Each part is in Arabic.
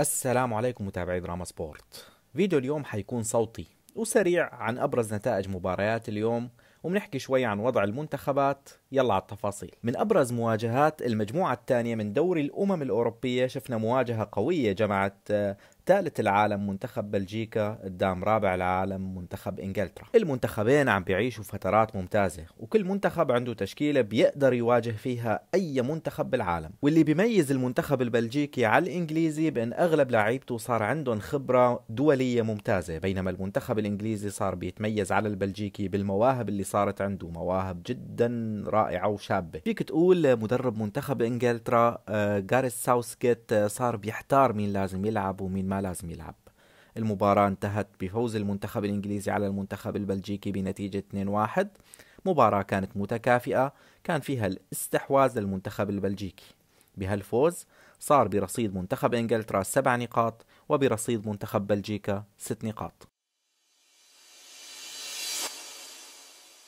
السلام عليكم متابعي دراما سبورت فيديو اليوم حيكون صوتي وسريع عن أبرز نتائج مباريات اليوم وبنحكي شوي عن وضع المنتخبات يلا على التفاصيل من أبرز مواجهات المجموعة الثانية من دوري الأمم الأوروبية شفنا مواجهة قوية جمعت آه، ثالث العالم منتخب بلجيكا قدام رابع العالم منتخب انجلترا المنتخبين عم بيعيشوا فترات ممتازة وكل منتخب عنده تشكيلة بيقدر يواجه فيها اي منتخب بالعالم واللي بيميز المنتخب البلجيكي على الانجليزي بان اغلب لعيبته صار عندهم خبرة دولية ممتازة بينما المنتخب الانجليزي صار بيتميز على البلجيكي بالمواهب اللي صارت عنده مواهب جدا رائعة وشابة فيك تقول مدرب منتخب انجلترا جاريس آه، ساوسكيت آه، صار بيحتار مين لازم يلعب ومين ما لازم يلعب المباراة انتهت بفوز المنتخب الإنجليزي على المنتخب البلجيكي بنتيجة 2-1 مباراة كانت متكافئة كان فيها الاستحواذ للمنتخب البلجيكي بهالفوز صار برصيد منتخب إنجلترا سبع نقاط وبرصيد منتخب بلجيكا ست نقاط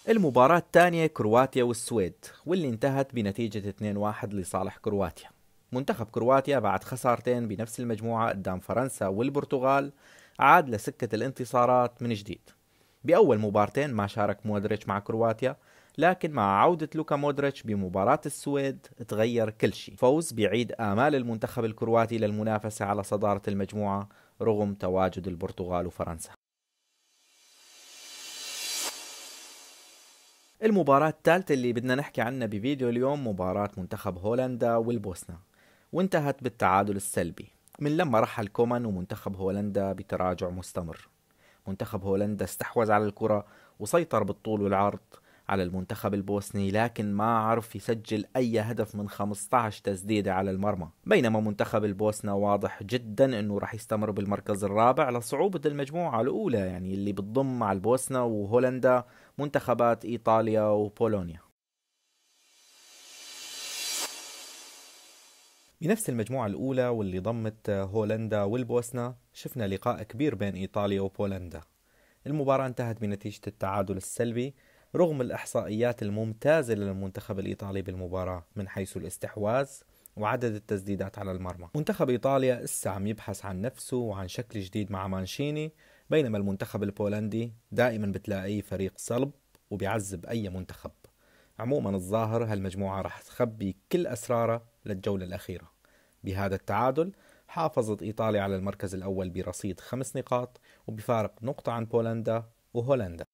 المباراة الثانية كرواتيا والسويد واللي انتهت بنتيجة 2-1 لصالح كرواتيا منتخب كرواتيا بعد خسارتين بنفس المجموعة قدام فرنسا والبرتغال عاد لسكة الانتصارات من جديد بأول مبارتين ما شارك مودريتش مع كرواتيا لكن مع عودة لوكا مودريتش بمباراة السويد تغير كل شيء فوز بيعيد آمال المنتخب الكرواتي للمنافسة على صدارة المجموعة رغم تواجد البرتغال وفرنسا المباراة الثالثة اللي بدنا نحكي عنها بفيديو اليوم مباراة منتخب هولندا والبوسنة وانتهت بالتعادل السلبي من لما رحل كومان ومنتخب هولندا بتراجع مستمر منتخب هولندا استحوذ على الكرة وسيطر بالطول والعرض على المنتخب البوسني لكن ما عرف يسجل أي هدف من 15 تسديدة على المرمى بينما منتخب البوسنة واضح جدا أنه راح يستمر بالمركز الرابع لصعوبة المجموعة الأولى يعني اللي بتضم مع البوسنة وهولندا منتخبات إيطاليا وبولونيا بنفس المجموعة الأولى واللي ضمت هولندا والبوسنة شفنا لقاء كبير بين إيطاليا وبولندا المباراة انتهت بنتيجة التعادل السلبي رغم الإحصائيات الممتازة للمنتخب الإيطالي بالمباراة من حيث الاستحواذ وعدد التسديدات على المرمى منتخب إيطاليا إسا عم يبحث عن نفسه وعن شكل جديد مع مانشيني بينما المنتخب البولندي دائما بتلاقيه فريق صلب وبيعذب أي منتخب عموما الظاهر هالمجموعة رح تخبي كل أسرارها للجولة الأخيرة بهذا التعادل حافظت إيطاليا على المركز الأول برصيد خمس نقاط وبفارق نقطة عن بولندا وهولندا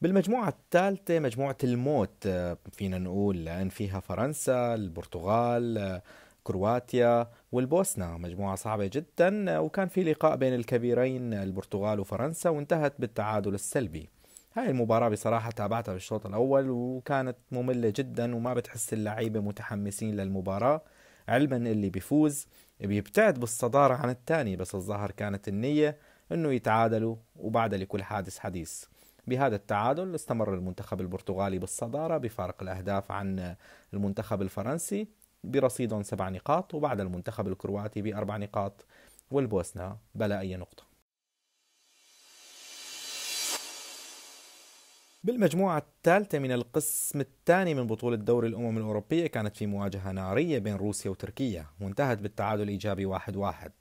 بالمجموعة الثالثة مجموعة الموت فينا نقول لأن فيها فرنسا البرتغال كرواتيا والبوسنة مجموعة صعبة جدا وكان في لقاء بين الكبيرين البرتغال وفرنسا وانتهت بالتعادل السلبي هاي المباراة بصراحة تابعتها بالشوط الأول وكانت مملة جدا وما بتحس اللعيبة متحمسين للمباراة علما اللي بيفوز بيبتعد بالصدارة عن الثاني بس الظاهر كانت النية أنه يتعادلوا وبعد لكل حادث حديث بهذا التعادل استمر المنتخب البرتغالي بالصدارة بفارق الأهداف عن المنتخب الفرنسي برصيد سبع نقاط وبعد المنتخب الكرواتي بأربع نقاط والبوسنة بلا أي نقطة بالمجموعة الثالثة من القسم الثاني من بطولة دوري الأمم الأوروبية كانت في مواجهة نارية بين روسيا وتركيا وانتهت بالتعادل الإيجابي واحد واحد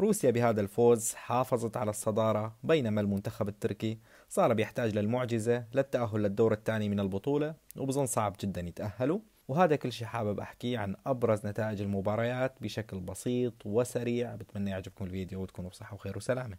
روسيا بهذا الفوز حافظت على الصدارة بينما المنتخب التركي صار بيحتاج للمعجزة للتأهل للدور الثاني من البطولة وبظن صعب جدا يتأهلوا وهذا كل شيء حابب أحكيه عن أبرز نتائج المباريات بشكل بسيط وسريع بتمنى يعجبكم الفيديو وتكونوا بصحة وخير وسلامة